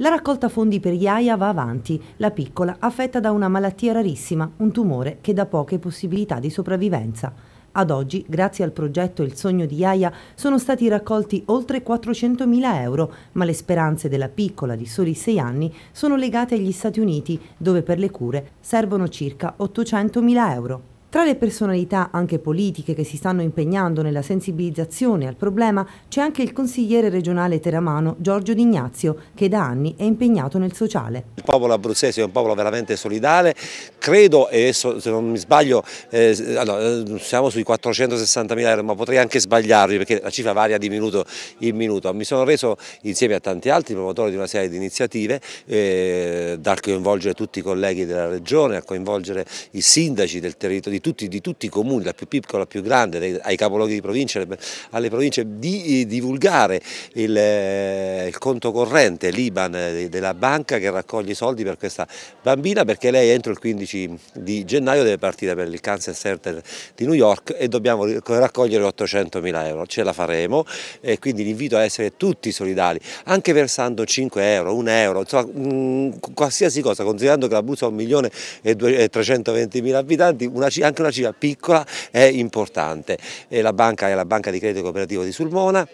La raccolta fondi per Iaia va avanti, la piccola affetta da una malattia rarissima, un tumore che dà poche possibilità di sopravvivenza. Ad oggi, grazie al progetto Il sogno di Iaia, sono stati raccolti oltre 400.000 euro, ma le speranze della piccola di soli 6 anni sono legate agli Stati Uniti, dove per le cure servono circa 800.000 euro. Tra le personalità anche politiche che si stanno impegnando nella sensibilizzazione al problema c'è anche il consigliere regionale teramano Giorgio D'Ignazio che da anni è impegnato nel sociale. Il popolo abruzzese è un popolo veramente solidale, credo e se non mi sbaglio eh, allora, eh, siamo sui 460.000 euro ma potrei anche sbagliarvi perché la cifra varia di minuto in minuto. Mi sono reso insieme a tanti altri promotori di una serie di iniziative eh, dal coinvolgere tutti i colleghi della regione a coinvolgere i sindaci del territorio di tutti, di tutti i comuni, dal più piccolo al più grande, ai capoluoghi di provincia, alle province, di eh, divulgare il, eh, il conto corrente, l'Iban eh, della banca che raccoglie i soldi per questa bambina perché lei entro il 15 di gennaio deve partire per il Cancer Center di New York e dobbiamo raccogliere 800 mila euro, ce la faremo e quindi l'invito a essere tutti solidali, anche versando 5 euro, 1 euro, insomma, mh, mm, qualsiasi cosa, considerando che l'Abruzzo ha 1 milione e 320 mila abitanti, una cifra anche una cifra piccola è importante. E la banca è la banca di credito cooperativo di Sulmona.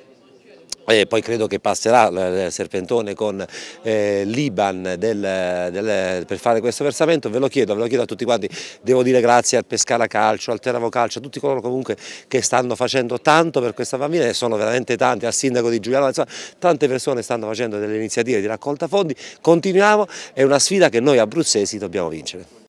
E poi credo che passerà il serpentone con eh, l'Iban per fare questo versamento, ve lo chiedo, ve lo chiedo a tutti quanti, devo dire grazie al Pescara Calcio, al Teramo Calcio, a tutti coloro comunque che stanno facendo tanto per questa famiglia, e sono veramente tanti, al sindaco di Giuliano, insomma tante persone stanno facendo delle iniziative di raccolta fondi, continuiamo, è una sfida che noi abruzzesi dobbiamo vincere.